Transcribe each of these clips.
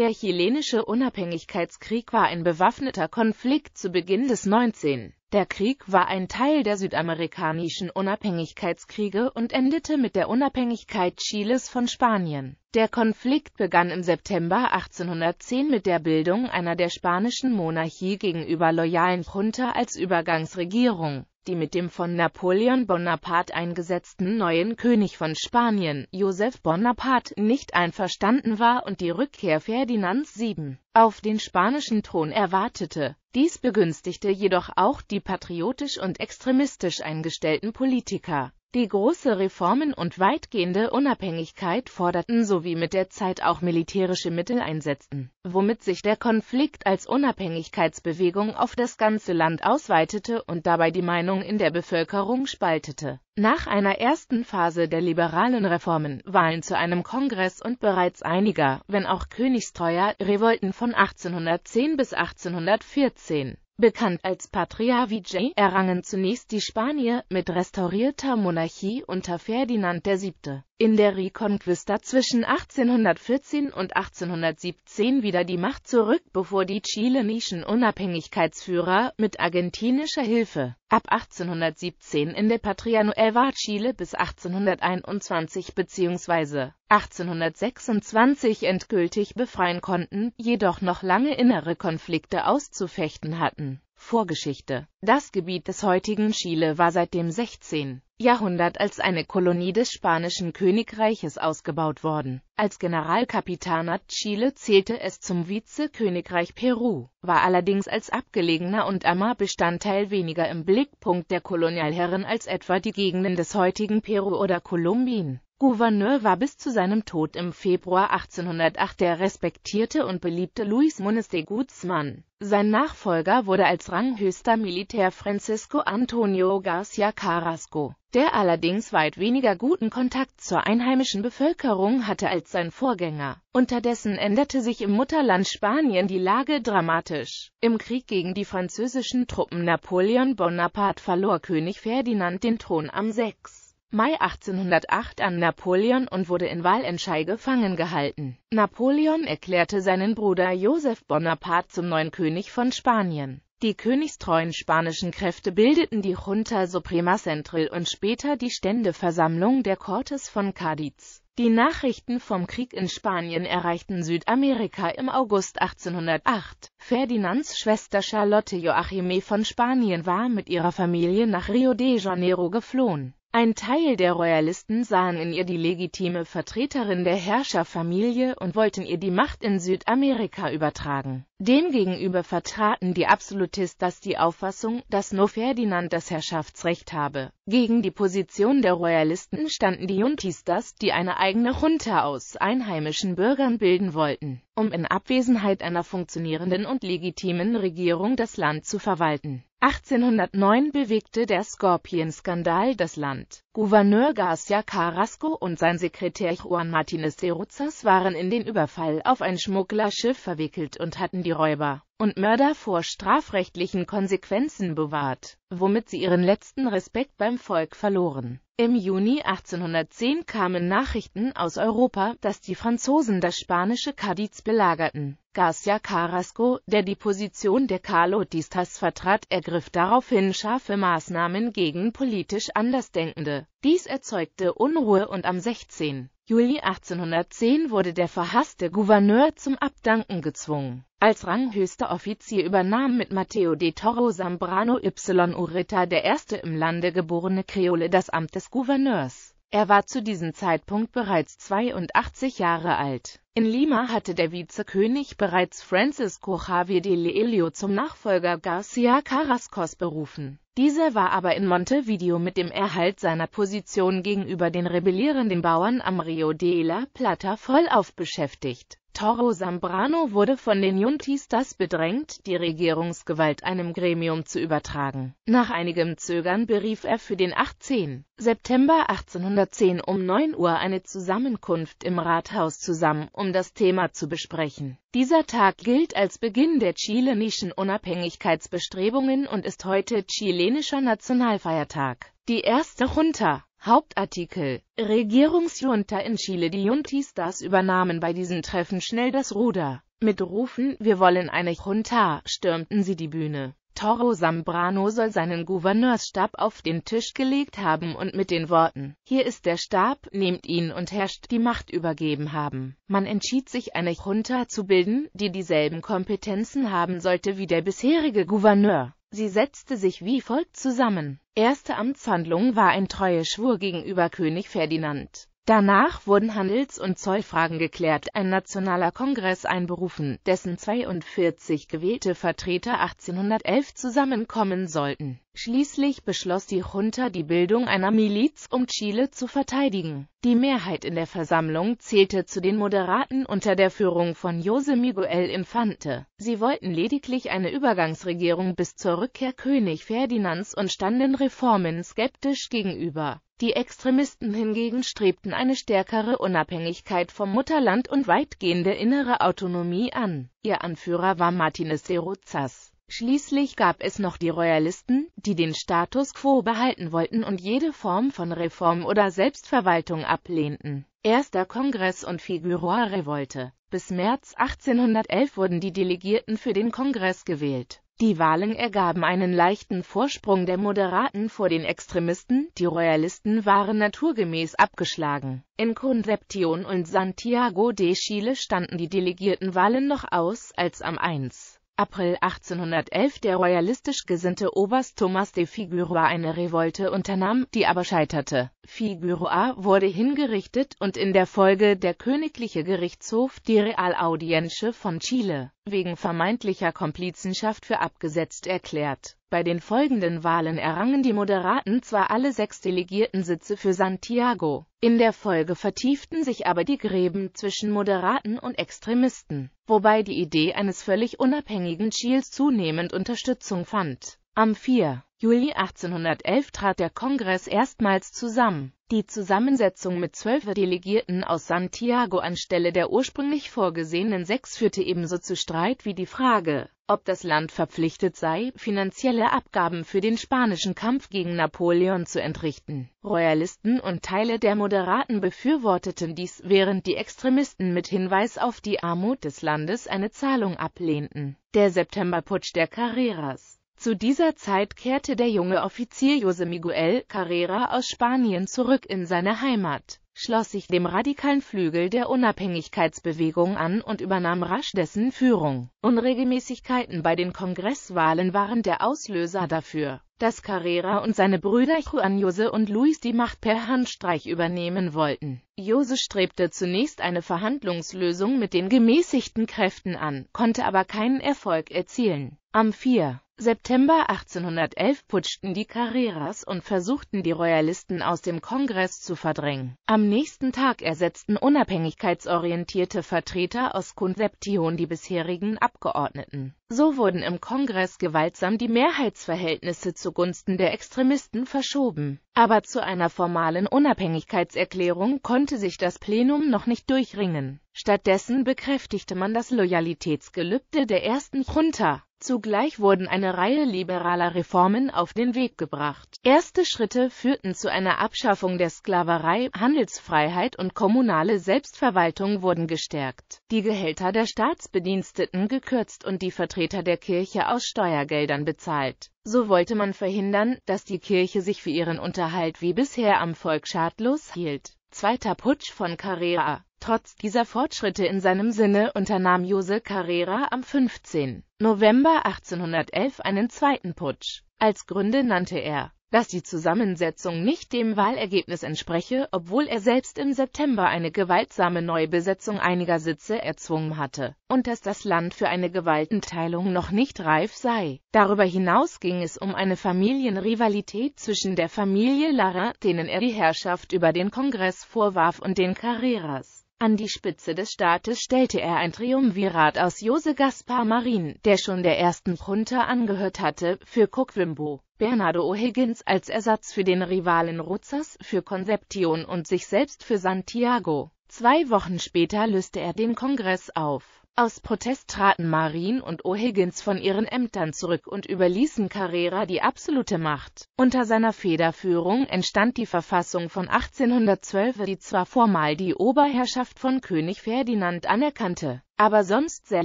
Der chilenische Unabhängigkeitskrieg war ein bewaffneter Konflikt zu Beginn des 19. Der Krieg war ein Teil der südamerikanischen Unabhängigkeitskriege und endete mit der Unabhängigkeit Chiles von Spanien. Der Konflikt begann im September 1810 mit der Bildung einer der spanischen Monarchie gegenüber loyalen Junta als Übergangsregierung die mit dem von Napoleon Bonaparte eingesetzten neuen König von Spanien, Joseph Bonaparte, nicht einverstanden war und die Rückkehr Ferdinands VII. auf den spanischen Thron erwartete. Dies begünstigte jedoch auch die patriotisch und extremistisch eingestellten Politiker die große Reformen und weitgehende Unabhängigkeit forderten sowie mit der Zeit auch militärische Mittel einsetzten, womit sich der Konflikt als Unabhängigkeitsbewegung auf das ganze Land ausweitete und dabei die Meinung in der Bevölkerung spaltete. Nach einer ersten Phase der liberalen Reformen, Wahlen zu einem Kongress und bereits einiger, wenn auch königstreuer, Revolten von 1810 bis 1814 bekannt als Patria Vijay, errangen zunächst die Spanier mit restaurierter Monarchie unter Ferdinand VII in der Reconquista zwischen 1814 und 1817 wieder die Macht zurück, bevor die chilenischen Unabhängigkeitsführer mit argentinischer Hilfe ab 1817 in der Patria Nueva Chile bis 1821 bzw. 1826 endgültig befreien konnten, jedoch noch lange innere Konflikte auszufechten hatten Vorgeschichte. Das Gebiet des heutigen Chile war seit dem 16. Jahrhundert als eine Kolonie des spanischen Königreiches ausgebaut worden. Als Generalkapitanat Chile zählte es zum Vizekönigreich Peru, war allerdings als abgelegener und ammer Bestandteil weniger im Blickpunkt der Kolonialherren als etwa die Gegenden des heutigen Peru oder Kolumbien. Gouverneur war bis zu seinem Tod im Februar 1808 der respektierte und beliebte Luis Muniz de Guzman. Sein Nachfolger wurde als ranghöchster Militär Francisco Antonio Garcia Carrasco, der allerdings weit weniger guten Kontakt zur einheimischen Bevölkerung hatte als sein Vorgänger. Unterdessen änderte sich im Mutterland Spanien die Lage dramatisch. Im Krieg gegen die französischen Truppen Napoleon Bonaparte verlor König Ferdinand den Thron am 6. Mai 1808 an Napoleon und wurde in Wahlentscheid gefangen gehalten. Napoleon erklärte seinen Bruder Joseph Bonaparte zum neuen König von Spanien. Die königstreuen spanischen Kräfte bildeten die Junta Suprema Central und später die Ständeversammlung der Cortes von Cadiz. Die Nachrichten vom Krieg in Spanien erreichten Südamerika im August 1808. Ferdinands Schwester Charlotte Joachime von Spanien war mit ihrer Familie nach Rio de Janeiro geflohen. Ein Teil der Royalisten sahen in ihr die legitime Vertreterin der Herrscherfamilie und wollten ihr die Macht in Südamerika übertragen. Demgegenüber vertraten die Absolutistas die Auffassung, dass nur Ferdinand das Herrschaftsrecht habe. Gegen die Position der Royalisten standen die Juntistas, die eine eigene Junta aus einheimischen Bürgern bilden wollten, um in Abwesenheit einer funktionierenden und legitimen Regierung das Land zu verwalten. 1809 bewegte der Skorpionskandal das Land. Gouverneur Garcia Carrasco und sein Sekretär Juan Martinez de Ruzas waren in den Überfall auf ein Schmugglerschiff verwickelt und hatten die Räuber und Mörder vor strafrechtlichen Konsequenzen bewahrt, womit sie ihren letzten Respekt beim Volk verloren. Im Juni 1810 kamen Nachrichten aus Europa, dass die Franzosen das spanische Cadiz belagerten. Garcia Carrasco, der die Position der Carlotistas vertrat, ergriff daraufhin scharfe Maßnahmen gegen politisch Andersdenkende. Dies erzeugte Unruhe und am 16. Juli 1810 wurde der verhasste Gouverneur zum Abdanken gezwungen. Als ranghöchster Offizier übernahm mit Matteo de Toro Zambrano y Urita der erste im Lande geborene Kreole das Amt des Gouverneurs. Er war zu diesem Zeitpunkt bereits 82 Jahre alt. In Lima hatte der Vizekönig bereits Francisco Javier de Leelio zum Nachfolger Garcia Carrascos berufen. Dieser war aber in Montevideo mit dem Erhalt seiner Position gegenüber den rebellierenden Bauern am Rio de la Plata vollauf beschäftigt Toro Zambrano wurde von den Juntistas bedrängt, die Regierungsgewalt einem Gremium zu übertragen. Nach einigem Zögern berief er für den 18. September 1810 um 9 Uhr eine Zusammenkunft im Rathaus zusammen, um das Thema zu besprechen dieser Tag gilt als Beginn der chilenischen Unabhängigkeitsbestrebungen und ist heute chilenischer Nationalfeiertag. Die erste Junta Hauptartikel Regierungsjunta in Chile Die Juntistas übernahmen bei diesen Treffen schnell das Ruder. Mit Rufen, wir wollen eine Junta, stürmten sie die Bühne. Toro Zambrano soll seinen Gouverneursstab auf den Tisch gelegt haben und mit den Worten »Hier ist der Stab, nehmt ihn und herrscht« die Macht übergeben haben. Man entschied sich eine Junta zu bilden, die dieselben Kompetenzen haben sollte wie der bisherige Gouverneur. Sie setzte sich wie folgt zusammen. Erste Amtshandlung war ein Schwur gegenüber König Ferdinand. Danach wurden Handels- und Zollfragen geklärt, ein nationaler Kongress einberufen, dessen 42 gewählte Vertreter 1811 zusammenkommen sollten Schließlich beschloss die Junta die Bildung einer Miliz, um Chile zu verteidigen. Die Mehrheit in der Versammlung zählte zu den Moderaten unter der Führung von Jose Miguel Infante. Sie wollten lediglich eine Übergangsregierung bis zur Rückkehr König Ferdinands und standen Reformen skeptisch gegenüber. Die Extremisten hingegen strebten eine stärkere Unabhängigkeit vom Mutterland und weitgehende innere Autonomie an. Ihr Anführer war Martinez de Rozas. Schließlich gab es noch die Royalisten, die den Status quo behalten wollten und jede Form von Reform oder Selbstverwaltung ablehnten. Erster Kongress und Figueroa-Revolte Bis März 1811 wurden die Delegierten für den Kongress gewählt. Die Wahlen ergaben einen leichten Vorsprung der Moderaten vor den Extremisten, die Royalisten waren naturgemäß abgeschlagen. In Concepción und Santiago de Chile standen die Delegiertenwahlen noch aus, als am 1. April 1811 der royalistisch gesinnte Oberst Thomas de Figueroa eine Revolte unternahm, die aber scheiterte. Figueroa wurde hingerichtet und in der Folge der königliche Gerichtshof die Realaudienche von Chile wegen vermeintlicher Komplizenschaft für abgesetzt erklärt bei den folgenden Wahlen errangen die Moderaten zwar alle sechs Delegierten Sitze für Santiago, in der Folge vertieften sich aber die Gräben zwischen Moderaten und Extremisten, wobei die Idee eines völlig unabhängigen Chiles zunehmend Unterstützung fand. Am 4. Juli 1811 trat der Kongress erstmals zusammen die Zusammensetzung mit zwölf Delegierten aus Santiago anstelle der ursprünglich vorgesehenen sechs führte ebenso zu Streit wie die Frage, ob das Land verpflichtet sei, finanzielle Abgaben für den spanischen Kampf gegen Napoleon zu entrichten. Royalisten und Teile der Moderaten befürworteten dies, während die Extremisten mit Hinweis auf die Armut des Landes eine Zahlung ablehnten. Der Septemberputsch der Carreras zu dieser Zeit kehrte der junge Offizier José Miguel Carrera aus Spanien zurück in seine Heimat, schloss sich dem radikalen Flügel der Unabhängigkeitsbewegung an und übernahm rasch dessen Führung. Unregelmäßigkeiten bei den Kongresswahlen waren der Auslöser dafür dass Carrera und seine Brüder Juan Jose und Luis die Macht per Handstreich übernehmen wollten. Jose strebte zunächst eine Verhandlungslösung mit den gemäßigten Kräften an, konnte aber keinen Erfolg erzielen. Am 4. September 1811 putschten die Carreras und versuchten die Royalisten aus dem Kongress zu verdrängen. Am nächsten Tag ersetzten unabhängigkeitsorientierte Vertreter aus Concepción die bisherigen Abgeordneten. So wurden im Kongress gewaltsam die Mehrheitsverhältnisse zugunsten der Extremisten verschoben aber zu einer formalen Unabhängigkeitserklärung konnte sich das Plenum noch nicht durchringen. Stattdessen bekräftigte man das Loyalitätsgelübde der ersten Junta. Zugleich wurden eine Reihe liberaler Reformen auf den Weg gebracht. Erste Schritte führten zu einer Abschaffung der Sklaverei, Handelsfreiheit und kommunale Selbstverwaltung wurden gestärkt, die Gehälter der Staatsbediensteten gekürzt und die Vertreter der Kirche aus Steuergeldern bezahlt. So wollte man verhindern, dass die Kirche sich für ihren Unterhalt wie bisher am Volk schadlos hielt. Zweiter Putsch von Carrera Trotz dieser Fortschritte in seinem Sinne unternahm Jose Carrera am 15. November 1811 einen zweiten Putsch. Als Gründe nannte er dass die Zusammensetzung nicht dem Wahlergebnis entspreche, obwohl er selbst im September eine gewaltsame Neubesetzung einiger Sitze erzwungen hatte, und dass das Land für eine Gewaltenteilung noch nicht reif sei. Darüber hinaus ging es um eine Familienrivalität zwischen der Familie Lara, denen er die Herrschaft über den Kongress vorwarf, und den Carreras. An die Spitze des Staates stellte er ein Triumvirat aus Jose Gaspar Marin, der schon der ersten Junta angehört hatte, für Coquimbo, Bernardo O'Higgins als Ersatz für den Rivalen Rozas für Concepcion und sich selbst für Santiago. Zwei Wochen später löste er den Kongress auf. Aus Protest traten Marin und O'Higgins von ihren Ämtern zurück und überließen Carrera die absolute Macht. Unter seiner Federführung entstand die Verfassung von 1812, die zwar formal die Oberherrschaft von König Ferdinand anerkannte, aber sonst sehr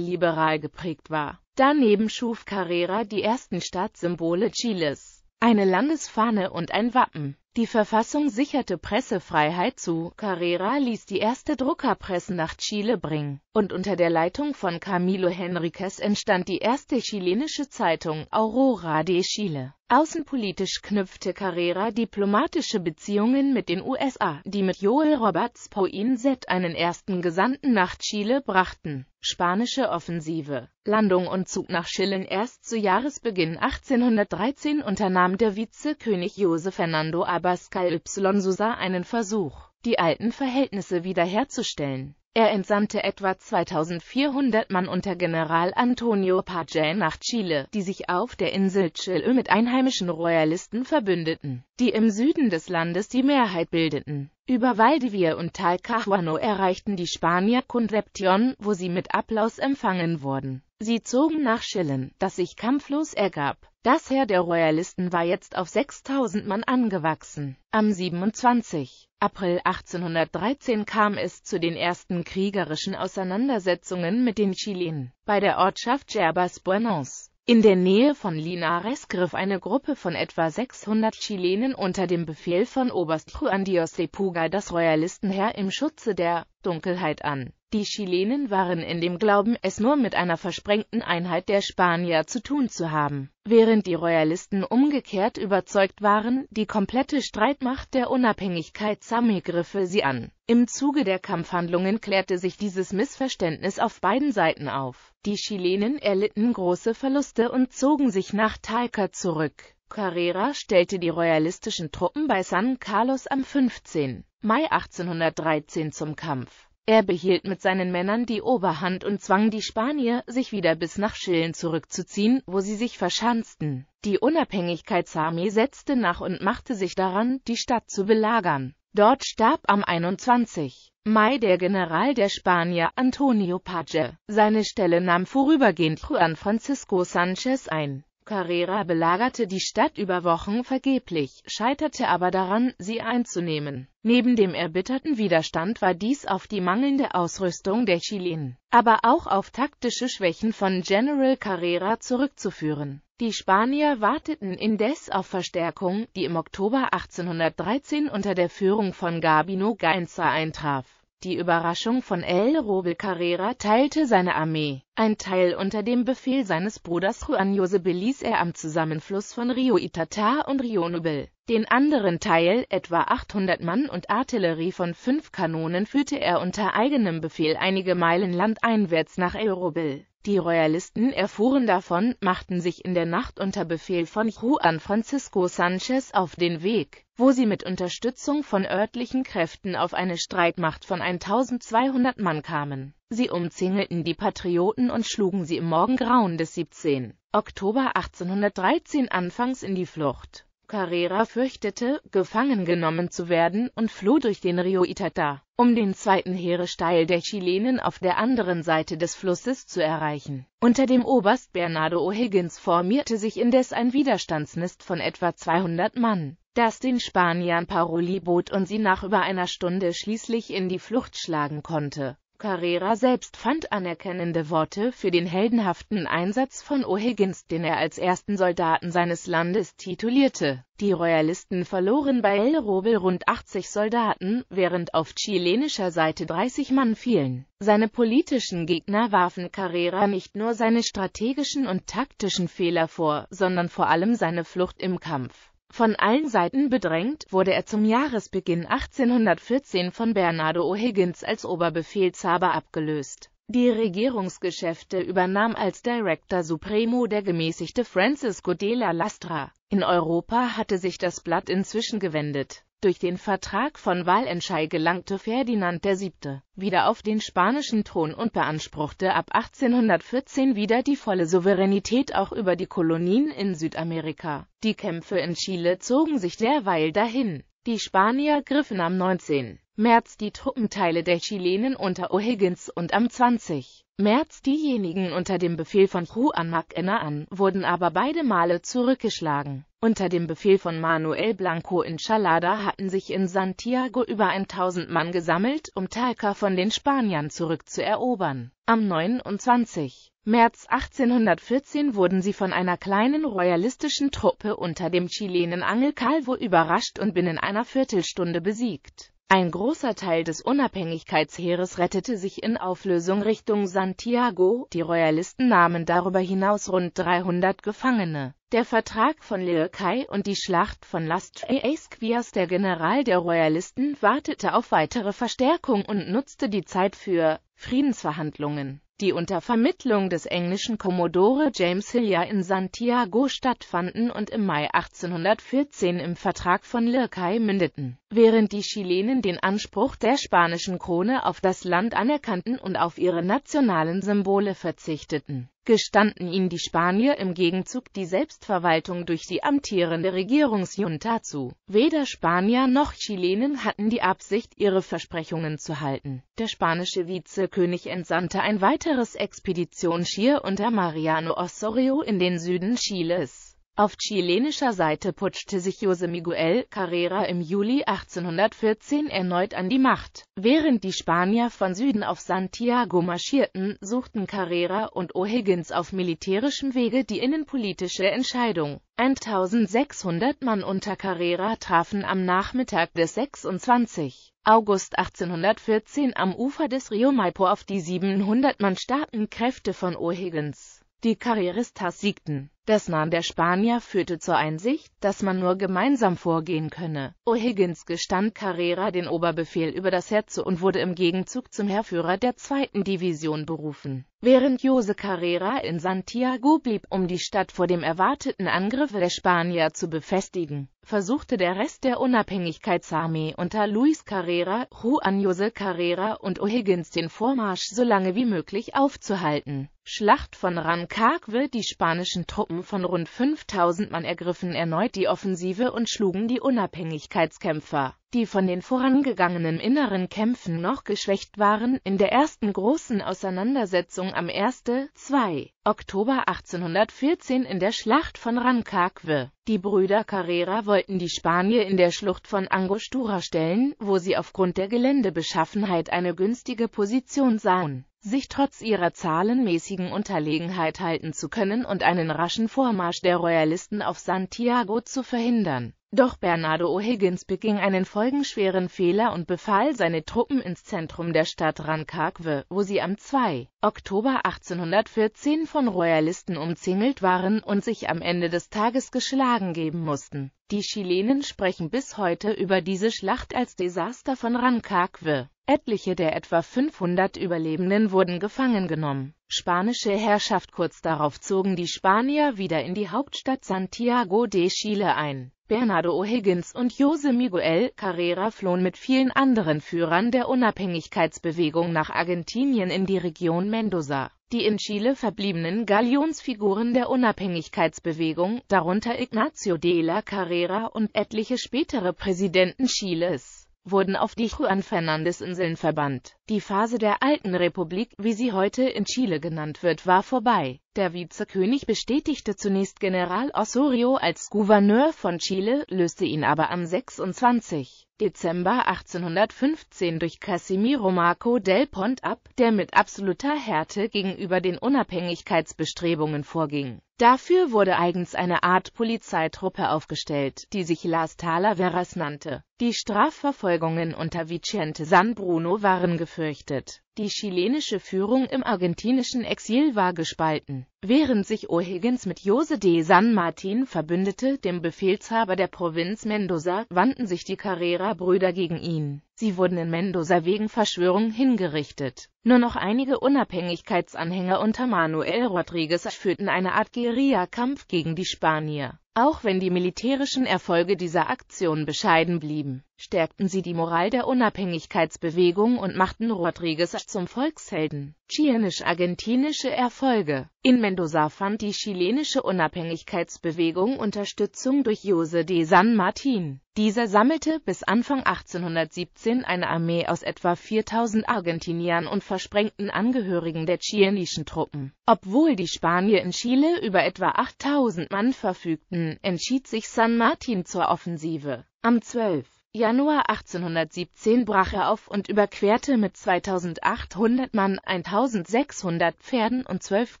liberal geprägt war. Daneben schuf Carrera die ersten Staatssymbole Chiles, eine Landesfahne und ein Wappen. Die Verfassung sicherte Pressefreiheit zu, Carrera ließ die erste Druckerpresse nach Chile bringen, und unter der Leitung von Camilo Henriquez entstand die erste chilenische Zeitung Aurora de Chile. Außenpolitisch knüpfte Carrera diplomatische Beziehungen mit den USA, die mit Joel Roberts Poinsett einen ersten Gesandten nach Chile brachten Spanische Offensive. Landung und Zug nach Schillen erst zu Jahresbeginn 1813 unternahm der Vizekönig Jose Fernando Abascal y Sosa einen Versuch, die alten Verhältnisse wiederherzustellen er entsandte etwa 2400 Mann unter General Antonio Pace nach Chile, die sich auf der Insel Chile mit einheimischen Royalisten verbündeten, die im Süden des Landes die Mehrheit bildeten. Über Valdivia und Talcahuano erreichten die Spanier Concepción, wo sie mit Applaus empfangen wurden. Sie zogen nach Chillen, das sich kampflos ergab. Das Heer der Royalisten war jetzt auf 6000 Mann angewachsen. Am 27. April 1813 kam es zu den ersten kriegerischen Auseinandersetzungen mit den Chilen. Bei der Ortschaft Gerbas Buenos in der Nähe von Linares griff eine Gruppe von etwa 600 Chilenen unter dem Befehl von Oberst Juan Dios de Puga das Royalistenheer im Schutze der Dunkelheit an. Die Chilenen waren in dem Glauben, es nur mit einer versprengten Einheit der Spanier zu tun zu haben, während die Royalisten umgekehrt überzeugt waren, die komplette Streitmacht der Unabhängigkeit Sami griffe sie an. Im Zuge der Kampfhandlungen klärte sich dieses Missverständnis auf beiden Seiten auf. Die Chilenen erlitten große Verluste und zogen sich nach Talca zurück. Carrera stellte die royalistischen Truppen bei San Carlos am 15. Mai 1813 zum Kampf. Er behielt mit seinen Männern die Oberhand und zwang die Spanier, sich wieder bis nach Schillen zurückzuziehen, wo sie sich verschanzten. Die Unabhängigkeitsarmee setzte nach und machte sich daran, die Stadt zu belagern. Dort starb am 21. Mai der General der Spanier Antonio Pace. Seine Stelle nahm vorübergehend Juan Francisco Sanchez ein. Carrera belagerte die Stadt über Wochen vergeblich, scheiterte aber daran, sie einzunehmen. Neben dem erbitterten Widerstand war dies auf die mangelnde Ausrüstung der Chilen, aber auch auf taktische Schwächen von General Carrera zurückzuführen. Die Spanier warteten indes auf Verstärkung, die im Oktober 1813 unter der Führung von Gabino Gainza eintraf. Die Überraschung von El Robel Carrera teilte seine Armee. Ein Teil unter dem Befehl seines Bruders Juan Jose beließ er am Zusammenfluss von Rio Itata und Rio Nobel. Den anderen Teil, etwa 800 Mann und Artillerie von fünf Kanonen, führte er unter eigenem Befehl einige Meilen landeinwärts nach El Robel. Die Royalisten erfuhren davon, machten sich in der Nacht unter Befehl von Juan Francisco Sanchez auf den Weg, wo sie mit Unterstützung von örtlichen Kräften auf eine Streitmacht von 1200 Mann kamen. Sie umzingelten die Patrioten und schlugen sie im Morgengrauen des 17. Oktober 1813 anfangs in die Flucht Carrera fürchtete, gefangen genommen zu werden und floh durch den Rio Itata, um den zweiten Heeresteil der Chilenen auf der anderen Seite des Flusses zu erreichen. Unter dem Oberst Bernardo O'Higgins formierte sich indes ein Widerstandsnist von etwa 200 Mann, das den Spaniern Paroli bot und sie nach über einer Stunde schließlich in die Flucht schlagen konnte Carrera selbst fand anerkennende Worte für den heldenhaften Einsatz von O'Higgins, den er als ersten Soldaten seines Landes titulierte. Die Royalisten verloren bei El Robel rund 80 Soldaten, während auf chilenischer Seite 30 Mann fielen. Seine politischen Gegner warfen Carrera nicht nur seine strategischen und taktischen Fehler vor, sondern vor allem seine Flucht im Kampf. Von allen Seiten bedrängt, wurde er zum Jahresbeginn 1814 von Bernardo O'Higgins als Oberbefehlshaber abgelöst. Die Regierungsgeschäfte übernahm als Director Supremo der gemäßigte Francisco de la Lastra. In Europa hatte sich das Blatt inzwischen gewendet durch den Vertrag von Wallenscheid gelangte Ferdinand VII. wieder auf den spanischen Thron und beanspruchte ab 1814 wieder die volle Souveränität auch über die Kolonien in Südamerika. Die Kämpfe in Chile zogen sich derweil dahin. Die Spanier griffen am 19. März die Truppenteile der Chilenen unter O'Higgins und am 20. März diejenigen unter dem Befehl von Juan Macena an, wurden aber beide Male zurückgeschlagen. Unter dem Befehl von Manuel Blanco in Chalada hatten sich in Santiago über 1000 Mann gesammelt, um Talca von den Spaniern zurückzuerobern. Am 29. März 1814 wurden sie von einer kleinen royalistischen Truppe unter dem Chilenen Angel Calvo überrascht und binnen einer Viertelstunde besiegt ein großer Teil des Unabhängigkeitsheeres rettete sich in Auflösung Richtung Santiago, die Royalisten nahmen darüber hinaus rund 300 Gefangene. Der Vertrag von Lircay und die Schlacht von Las Esquias, der General der Royalisten, wartete auf weitere Verstärkung und nutzte die Zeit für Friedensverhandlungen die unter Vermittlung des englischen Kommodore James Hillier in Santiago stattfanden und im Mai 1814 im Vertrag von Lircay mündeten. Während die Chilenen den Anspruch der spanischen Krone auf das Land anerkannten und auf ihre nationalen Symbole verzichteten gestanden ihn die Spanier im Gegenzug die Selbstverwaltung durch die amtierende Regierungsjunta zu. Weder Spanier noch Chilenen hatten die Absicht, ihre Versprechungen zu halten. Der spanische Vizekönig entsandte ein weiteres Expeditionschier unter Mariano Osorio in den Süden Chiles auf chilenischer Seite putschte sich Jose Miguel Carrera im Juli 1814 erneut an die Macht. Während die Spanier von Süden auf Santiago marschierten, suchten Carrera und O'Higgins auf militärischem Wege die innenpolitische Entscheidung. 1600 Mann unter Carrera trafen am Nachmittag des 26. August 1814 am Ufer des Rio Maipo auf die 700 Mann starken Kräfte von O'Higgins. Die Carreristas siegten. Das Mahn der Spanier führte zur Einsicht, dass man nur gemeinsam vorgehen könne. O'Higgins gestand Carrera den Oberbefehl über das Heer und wurde im Gegenzug zum Herrführer der zweiten Division berufen. Während Jose Carrera in Santiago blieb, um die Stadt vor dem erwarteten Angriff der Spanier zu befestigen, versuchte der Rest der Unabhängigkeitsarmee unter Luis Carrera, Juan Jose Carrera und O'Higgins den Vormarsch so lange wie möglich aufzuhalten. Schlacht von Rancarque die spanischen Truppen Truppen von rund 5000 Mann ergriffen erneut die Offensive und schlugen die Unabhängigkeitskämpfer, die von den vorangegangenen inneren Kämpfen noch geschwächt waren, in der ersten großen Auseinandersetzung am 1. 2. Oktober 1814 in der Schlacht von Rancagwe. Die Brüder Carrera wollten die Spanier in der Schlucht von Angostura stellen, wo sie aufgrund der Geländebeschaffenheit eine günstige Position sahen sich trotz ihrer zahlenmäßigen Unterlegenheit halten zu können und einen raschen Vormarsch der Royalisten auf Santiago zu verhindern doch Bernardo O'Higgins beging einen folgenschweren Fehler und befahl seine Truppen ins Zentrum der Stadt Rancagwe, wo sie am 2. Oktober 1814 von Royalisten umzingelt waren und sich am Ende des Tages geschlagen geben mussten. Die Chilenen sprechen bis heute über diese Schlacht als Desaster von Rancagwe. Etliche der etwa 500 Überlebenden wurden gefangen genommen spanische Herrschaft. Kurz darauf zogen die Spanier wieder in die Hauptstadt Santiago de Chile ein. Bernardo O'Higgins und Jose Miguel Carrera flohen mit vielen anderen Führern der Unabhängigkeitsbewegung nach Argentinien in die Region Mendoza. Die in Chile verbliebenen Galionsfiguren der Unabhängigkeitsbewegung, darunter Ignacio de la Carrera und etliche spätere Präsidenten Chiles, wurden auf die Juan Fernandes Inseln verbannt. Die Phase der Alten Republik, wie sie heute in Chile genannt wird, war vorbei. Der Vizekönig bestätigte zunächst General Osorio als Gouverneur von Chile, löste ihn aber am 26. Dezember 1815 durch Casimiro Marco del Pont ab, der mit absoluter Härte gegenüber den Unabhängigkeitsbestrebungen vorging. Dafür wurde eigens eine Art Polizeitruppe aufgestellt, die sich Las Talaveras nannte. Die Strafverfolgungen unter Vicente San Bruno waren geführt befürchtet. Die chilenische Führung im argentinischen Exil war gespalten. Während sich O'Higgins mit Jose de San Martin verbündete, dem Befehlshaber der Provinz Mendoza, wandten sich die Carrera-Brüder gegen ihn. Sie wurden in Mendoza wegen Verschwörung hingerichtet. Nur noch einige Unabhängigkeitsanhänger unter Manuel Rodriguez führten eine Art Guerilla-Kampf gegen die Spanier. Auch wenn die militärischen Erfolge dieser Aktion bescheiden blieben, stärkten sie die Moral der Unabhängigkeitsbewegung und machten Rodriguez zum Volkshelden. Chilenisch-argentinische Erfolge In Mendoza fand die chilenische Unabhängigkeitsbewegung Unterstützung durch Jose de San Martin. Dieser sammelte bis Anfang 1817 eine Armee aus etwa 4000 Argentiniern und versprengten Angehörigen der chilenischen Truppen. Obwohl die Spanier in Chile über etwa 8000 Mann verfügten, entschied sich San Martin zur Offensive. Am 12. Januar 1817 brach er auf und überquerte mit 2800 Mann, 1600 Pferden und 12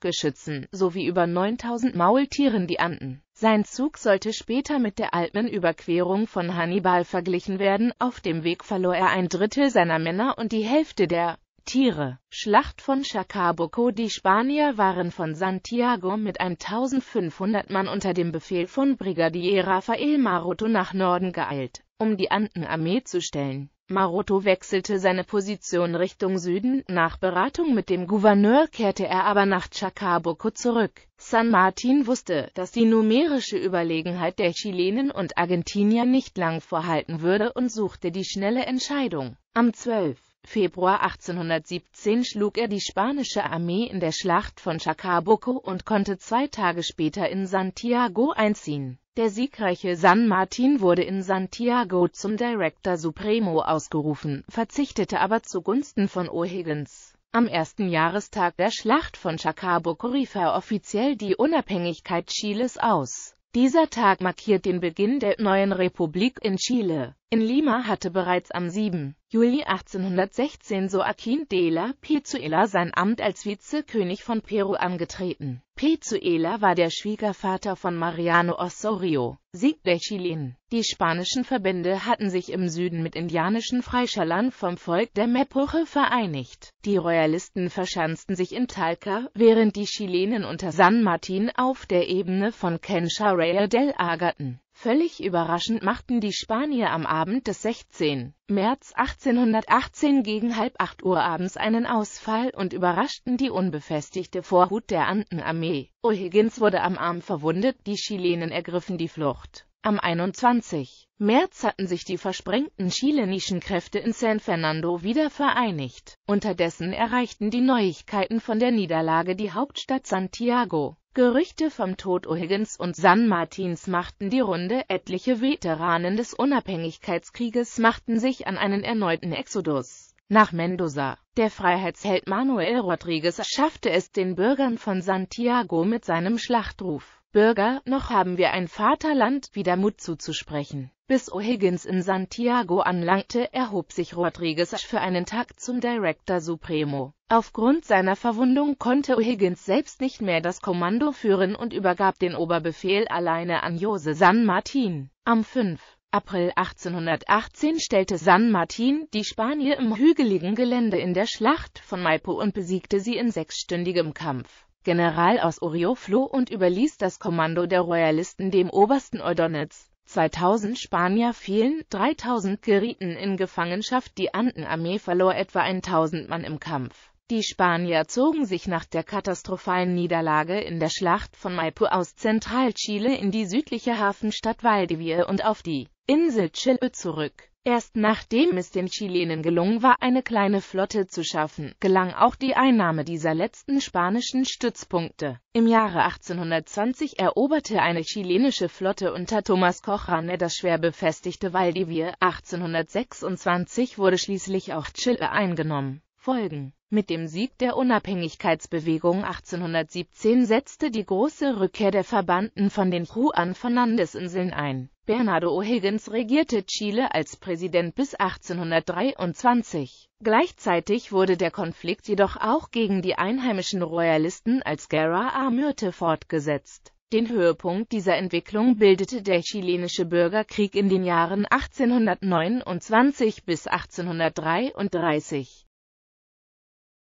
Geschützen sowie über 9000 Maultieren die Anden. Sein Zug sollte später mit der Alpenüberquerung von Hannibal verglichen werden, auf dem Weg verlor er ein Drittel seiner Männer und die Hälfte der Tiere. Schlacht von Chacabuco Die Spanier waren von Santiago mit 1500 Mann unter dem Befehl von Brigadier Rafael Maroto nach Norden geeilt um die Andenarmee zu stellen. Maroto wechselte seine Position Richtung Süden, nach Beratung mit dem Gouverneur kehrte er aber nach Chacabuco zurück. San Martin wusste, dass die numerische Überlegenheit der Chilenen und Argentinier nicht lang vorhalten würde und suchte die schnelle Entscheidung. Am 12. Februar 1817 schlug er die spanische Armee in der Schlacht von Chacabuco und konnte zwei Tage später in Santiago einziehen. Der siegreiche San Martin wurde in Santiago zum Director Supremo ausgerufen, verzichtete aber zugunsten von O'Higgins. Am ersten Jahrestag der Schlacht von Chacabuco rief er offiziell die Unabhängigkeit Chiles aus. Dieser Tag markiert den Beginn der neuen Republik in Chile. In Lima hatte bereits am 7. Juli 1816 Joaquín de la Pezuela sein Amt als Vizekönig von Peru angetreten. Pezuela war der Schwiegervater von Mariano Osorio, Sieg der Chilen. Die spanischen Verbände hatten sich im Süden mit indianischen Freischalern vom Volk der Mepuche vereinigt. Die Royalisten verschanzten sich in Talca, während die Chilenen unter San Martin auf der Ebene von Quencharea del Agerten. Völlig überraschend machten die Spanier am Abend des 16. März 1818 gegen halb acht Uhr abends einen Ausfall und überraschten die unbefestigte Vorhut der Andenarmee. O'Higgins wurde am Arm verwundet, die Chilenen ergriffen die Flucht. Am 21. März hatten sich die versprengten chilenischen Kräfte in San Fernando wieder vereinigt. Unterdessen erreichten die Neuigkeiten von der Niederlage die Hauptstadt Santiago. Gerüchte vom Tod O'Higgins und San Martins machten die Runde, etliche Veteranen des Unabhängigkeitskrieges machten sich an einen erneuten Exodus nach Mendoza. Der Freiheitsheld Manuel Rodriguez schaffte es den Bürgern von Santiago mit seinem Schlachtruf Bürger, noch haben wir ein Vaterland, wieder Mut zuzusprechen. Bis O'Higgins in Santiago anlangte, erhob sich Rodriguez für einen Tag zum Director Supremo. Aufgrund seiner Verwundung konnte O'Higgins selbst nicht mehr das Kommando führen und übergab den Oberbefehl alleine an Jose San Martin. Am 5. April 1818 stellte San Martin die Spanier im hügeligen Gelände in der Schlacht von Maipo und besiegte sie in sechsstündigem Kampf. General aus Oriol floh und überließ das Kommando der Royalisten dem Obersten O'Donnells. 2000 Spanier fielen, 3000 gerieten in Gefangenschaft, die Andenarmee verlor etwa 1000 Mann im Kampf. Die Spanier zogen sich nach der katastrophalen Niederlage in der Schlacht von Maipo aus Zentralchile in die südliche Hafenstadt Valdivia und auf die Insel Chile zurück. Erst nachdem es den Chilenen gelungen war, eine kleine Flotte zu schaffen, gelang auch die Einnahme dieser letzten spanischen Stützpunkte. Im Jahre 1820 eroberte eine chilenische Flotte unter Thomas Cochrane das schwer befestigte Valdivia. 1826 wurde schließlich auch Chile eingenommen. Folgen mit dem Sieg der Unabhängigkeitsbewegung 1817 setzte die große Rückkehr der Verbanden von den Juan-Fernandes-Inseln ein. Bernardo O'Higgins regierte Chile als Präsident bis 1823. Gleichzeitig wurde der Konflikt jedoch auch gegen die einheimischen Royalisten als Guerra a Myrte fortgesetzt. Den Höhepunkt dieser Entwicklung bildete der chilenische Bürgerkrieg in den Jahren 1829 bis 1833.